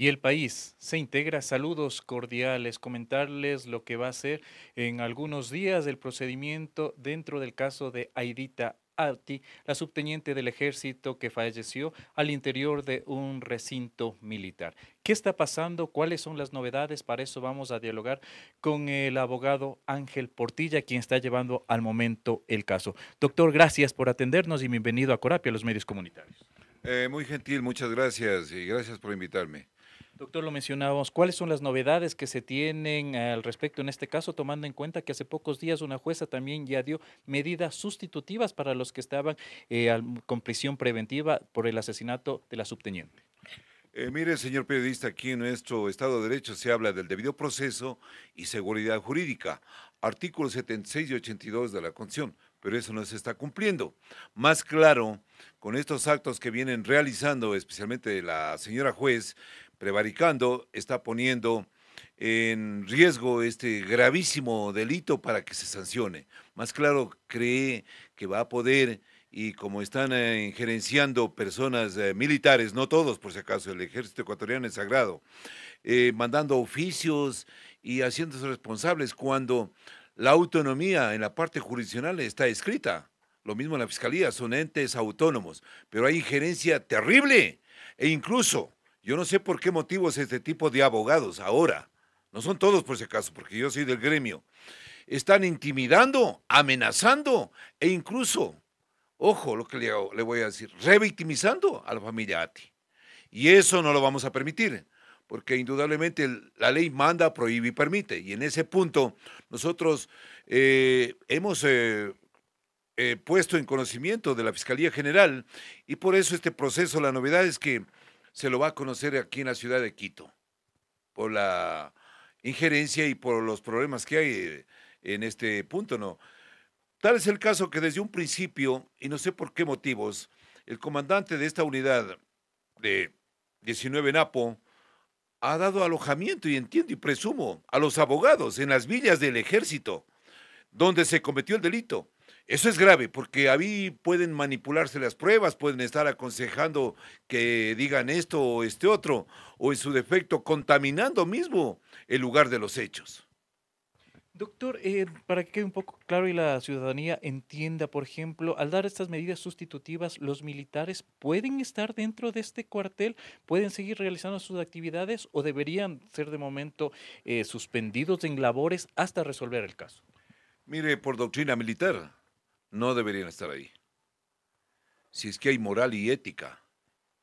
y el país se integra. Saludos cordiales, comentarles lo que va a ser en algunos días del procedimiento dentro del caso de Aidita Arti, la subteniente del ejército que falleció al interior de un recinto militar. ¿Qué está pasando? ¿Cuáles son las novedades? Para eso vamos a dialogar con el abogado Ángel Portilla, quien está llevando al momento el caso. Doctor, gracias por atendernos y bienvenido a Corapia, a los medios comunitarios. Eh, muy gentil, muchas gracias y gracias por invitarme. Doctor, lo mencionábamos. ¿Cuáles son las novedades que se tienen al respecto en este caso, tomando en cuenta que hace pocos días una jueza también ya dio medidas sustitutivas para los que estaban eh, con prisión preventiva por el asesinato de la subteniente? Eh, mire, señor periodista, aquí en nuestro Estado de Derecho se habla del debido proceso y seguridad jurídica, artículos 76 y 82 de la Constitución, pero eso no se está cumpliendo. Más claro, con estos actos que vienen realizando, especialmente la señora juez, prevaricando, está poniendo en riesgo este gravísimo delito para que se sancione. Más claro, cree que va a poder y como están eh, injerenciando personas eh, militares, no todos por si acaso, el ejército ecuatoriano es sagrado, eh, mandando oficios y haciéndose responsables cuando la autonomía en la parte jurisdiccional está escrita. Lo mismo en la fiscalía, son entes autónomos, pero hay injerencia terrible e incluso yo no sé por qué motivos este tipo de abogados ahora, no son todos por si acaso, porque yo soy del gremio, están intimidando, amenazando e incluso, ojo lo que le, voy a decir, revictimizando a la familia Ati. Y eso no lo vamos a permitir porque indudablemente la ley manda, prohíbe y permite. Y en ese punto nosotros eh, hemos eh, eh, puesto en conocimiento de la Fiscalía General y por eso este proceso, la novedad es que se lo va a conocer aquí en la ciudad de Quito, por la injerencia y por los problemas que hay en este punto, ¿no? Tal es el caso que desde un principio, y no sé por qué motivos, el comandante de esta unidad de 19 Napo ha dado alojamiento, y entiendo y presumo, a los abogados en las villas del ejército, donde se cometió el delito. Eso es grave, porque ahí pueden manipularse las pruebas, pueden estar aconsejando que digan esto o este otro, o en su defecto contaminando mismo el lugar de los hechos. Doctor, eh, para que quede un poco claro y la ciudadanía entienda, por ejemplo, al dar estas medidas sustitutivas, ¿los militares pueden estar dentro de este cuartel? ¿Pueden seguir realizando sus actividades o deberían ser de momento eh, suspendidos en labores hasta resolver el caso? Mire, por doctrina militar, no deberían estar ahí. Si es que hay moral y ética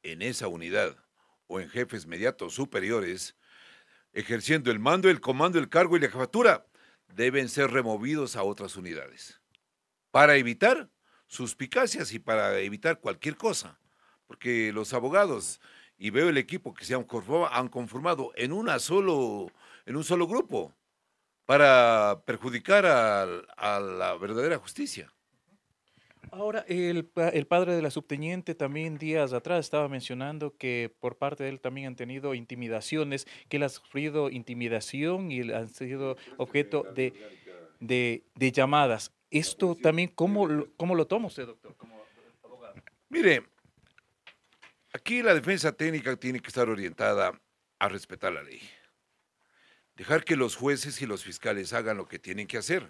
en esa unidad o en jefes mediatos superiores, ejerciendo el mando, el comando, el cargo y la jefatura, deben ser removidos a otras unidades para evitar suspicacias y para evitar cualquier cosa, porque los abogados y veo el equipo que se han conformado, en una solo en un solo grupo para perjudicar a la verdadera justicia. Ahora, el, el, padre de la subteniente también días atrás estaba mencionando que por parte de él también han tenido intimidaciones, que él ha sufrido intimidación y han sido objeto de, llamadas. Esto también, ¿cómo, cómo lo toma usted, doctor, Mire, aquí la defensa técnica tiene que estar orientada a respetar la ley. Dejar que los jueces y los fiscales hagan lo que tienen que hacer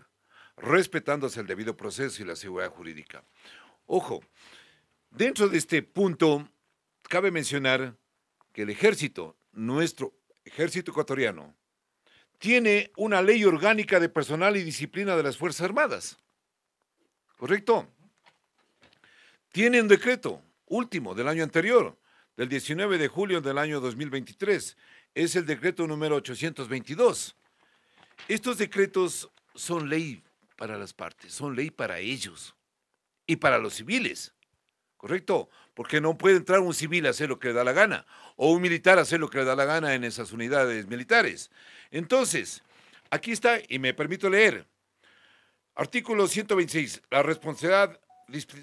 respetándose el debido proceso y la seguridad jurídica. Ojo, dentro de este punto, cabe mencionar que el ejército, nuestro ejército ecuatoriano, tiene una ley orgánica de personal y disciplina de las Fuerzas Armadas. ¿Correcto? Tiene un decreto último del año anterior, del 19 de julio del año 2023. Es el decreto número 822. Estos decretos son ley para las partes, son ley para ellos y para los civiles. ¿Correcto? Porque no puede entrar un civil a hacer lo que le da la gana o un militar a hacer lo que le da la gana en esas unidades militares. Entonces, aquí está, y me permito leer, artículo 126, la responsabilidad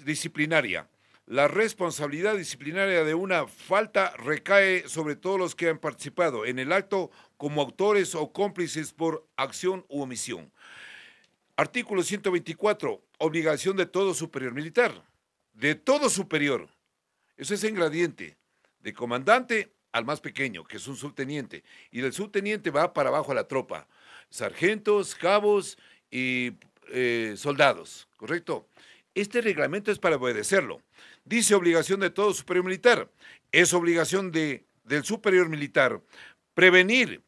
disciplinaria. La responsabilidad disciplinaria de una falta recae sobre todos los que han participado en el acto como autores o cómplices por acción u omisión. Artículo 124, obligación de todo superior militar. De todo superior. Eso es en gradiente. De comandante al más pequeño, que es un subteniente. Y del subteniente va para abajo a la tropa. Sargentos, cabos y eh, soldados, ¿correcto? Este reglamento es para obedecerlo. Dice obligación de todo superior militar. Es obligación de, del superior militar prevenir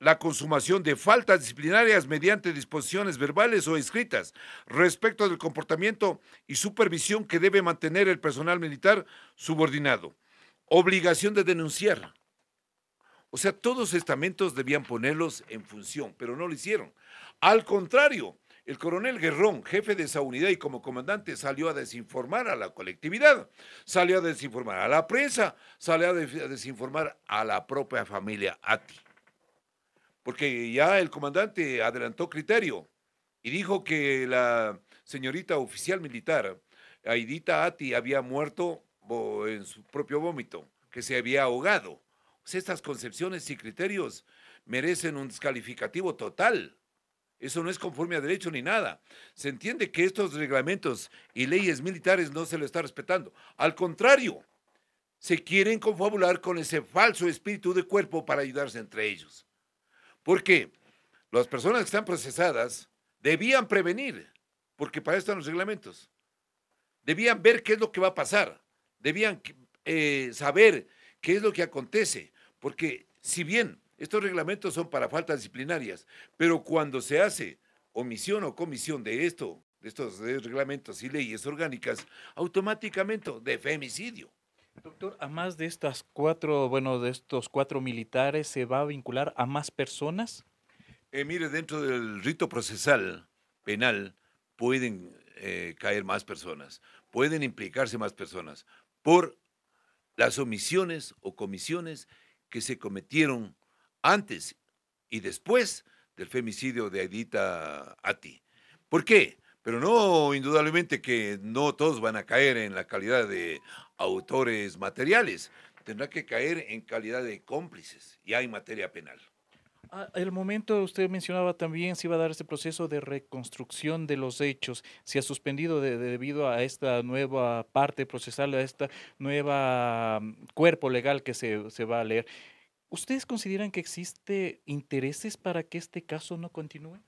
la consumación de faltas disciplinarias mediante disposiciones verbales o escritas respecto del comportamiento y supervisión que debe mantener el personal militar subordinado. Obligación de denunciar. O sea, todos estamentos debían ponerlos en función, pero no lo hicieron. Al contrario, el coronel Guerrón, jefe de esa unidad y como comandante, salió a desinformar a la colectividad, salió a desinformar a la prensa, salió a desinformar a la propia familia ATI porque ya el comandante adelantó criterio y dijo que la señorita oficial militar, Aidita Ati, había muerto en su propio vómito, que se había ahogado. estas concepciones y criterios merecen un descalificativo total. Eso no es conforme a derecho ni nada. Se entiende que estos reglamentos y leyes militares no se lo está respetando. Al contrario, se quieren confabular con ese falso espíritu de cuerpo para ayudarse entre ellos. Porque las personas que están procesadas debían prevenir, porque para esto están los reglamentos. Debían ver qué es lo que va a pasar, debían eh, saber qué es lo que acontece, porque si bien estos reglamentos son para faltas disciplinarias, pero cuando se hace omisión o comisión de esto, de estos reglamentos y leyes orgánicas, automáticamente de femicidio. Doctor, a más de estas cuatro, bueno, de estos cuatro militares, ¿se va a vincular a más personas? Eh, mire, dentro del rito procesal penal pueden eh, caer más personas, pueden implicarse más personas por las omisiones o comisiones que se cometieron antes y después del femicidio de Aidita Ati. ¿Por qué? Pero no, indudablemente que no todos van a caer en la calidad de autores materiales. Tendrá que caer en calidad de cómplices, y hay materia penal. Ah, el momento, usted mencionaba también, se va a dar este proceso de reconstrucción de los hechos. Se ha suspendido debido a esta nueva parte procesal, a este nuevo mm, cuerpo legal que se, se, va a leer. ¿Ustedes consideran que existe intereses para que este caso no continúe?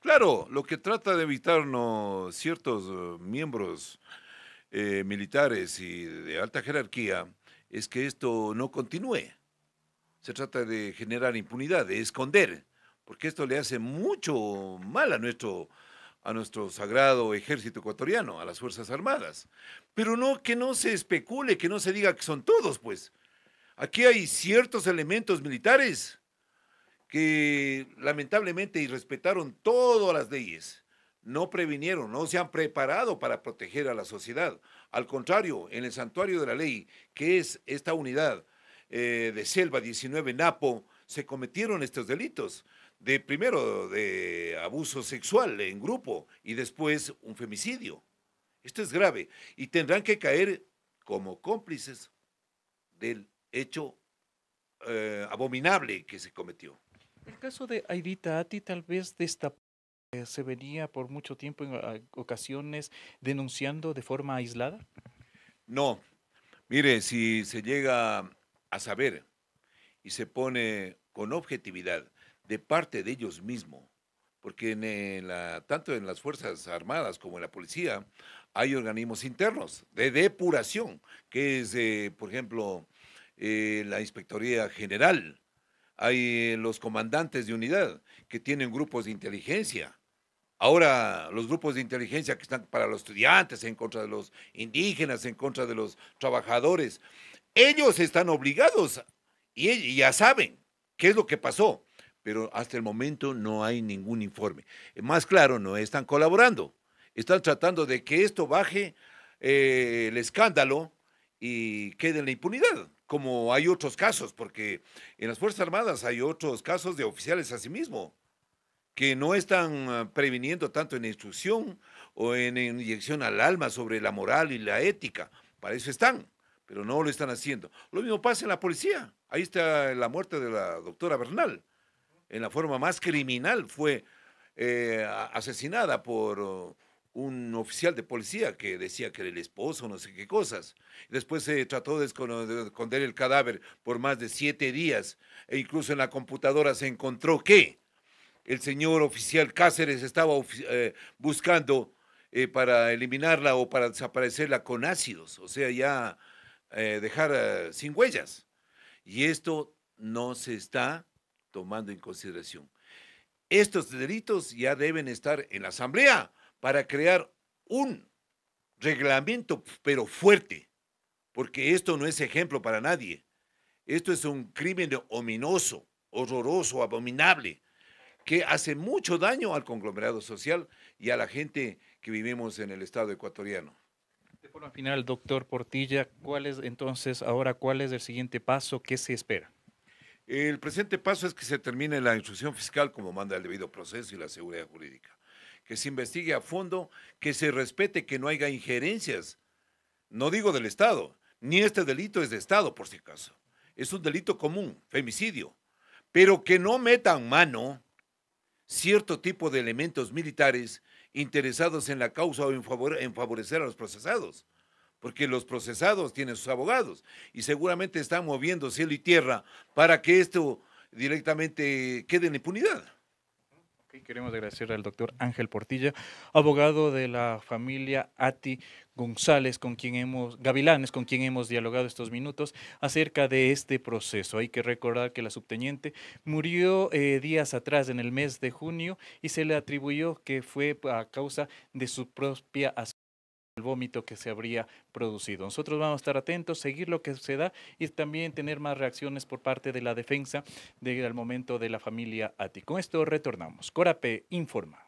Claro, lo que trata de evitar ciertos eh, miembros eh, militares y de alta jerarquía es que esto no continúe. Se trata de generar impunidad, de esconder, porque esto le hace mucho mal a nuestro, a nuestro sagrado ejército ecuatoriano, a las Fuerzas Armadas. Pero no que no se especule, que no se diga que son todos, pues. Aquí hay ciertos elementos militares que lamentablemente irrespetaron todas las leyes no previnieron, no se han preparado para proteger a la sociedad. Al contrario, en el santuario de la ley, que es esta unidad eh, de Selva 19 Napo, se cometieron estos delitos. De primero de abuso sexual en grupo y después un femicidio. Esto es grave y tendrán que caer como cómplices del hecho eh, abominable que se cometió. El caso de Aidita Ati tal vez destapó eh, se venía por mucho tiempo en ah, ocasiones denunciando de forma aislada? No. Mire, si se llega a saber y se pone con objetividad de parte de ellos mismos, porque eh, tanto en las Fuerzas Armadas como en la policía hay organismos internos de depuración, que es, eh, por ejemplo, la Inspectoría General, hay los comandantes de unidad que tienen grupos de inteligencia, Ahora los grupos de inteligencia que están para los estudiantes, en contra de los indígenas, en contra de los trabajadores, ellos están obligados y, ya saben qué es lo que pasó, pero hasta el momento no hay ningún informe. Más claro, no están colaborando, están tratando de que esto baje eh, el escándalo y quede en la impunidad, como hay otros casos, porque en las Fuerzas Armadas hay otros casos de oficiales a mismo que no están ah, previniendo tanto en instrucción o en inyección al alma sobre la moral y la ética. Para eso están, pero no lo están haciendo. Lo mismo pasa en la policía. Ahí está la muerte de la doctora Bernal. En la forma más criminal fue eh, asesinada por oh, un oficial de policía que decía que era el esposo, no sé qué cosas. Después se trató de esconder el cadáver por más de siete días e incluso en la computadora se encontró que el señor oficial Cáceres estaba eh, buscando eh, para eliminarla o para desaparecerla con ácidos, o sea, ya eh, dejar sin huellas. Y esto no se está tomando en consideración. Estos delitos ya deben estar en la Asamblea para crear un reglamento, pero fuerte, porque esto no es ejemplo para nadie. Esto es un crimen ominoso, horroroso, abominable, que hace mucho daño al conglomerado social y a la gente que vivimos en el Estado ecuatoriano. De forma final, doctor Portilla, ¿cuál es entonces ahora, cuál es el siguiente paso? ¿Qué se espera? El presente paso es que se termine la instrucción fiscal como manda el debido proceso y la seguridad jurídica. Que se investigue a fondo, que se respete que no haya injerencias, no digo del Estado, ni este delito es de Estado por si acaso. Es un delito común, femicidio, pero que no metan mano cierto tipo de elementos militares interesados en la causa o en, favorecer a los procesados porque los procesados tienen sus abogados y seguramente están moviendo cielo y tierra para que esto directamente quede en impunidad queremos agradecer al doctor Ángel Portilla, abogado de la familia Ati González, con quien hemos, Gavilanes, con quien hemos dialogado estos minutos acerca de este proceso. Hay que recordar que la subteniente murió eh, días atrás, en el mes de junio, y se le atribuyó que fue a causa de su propia el vómito que se habría producido. Nosotros vamos a estar atentos, seguir lo que se da y también tener más reacciones por parte de la defensa de, al momento de la familia Ati. Con esto retornamos. Corape informa.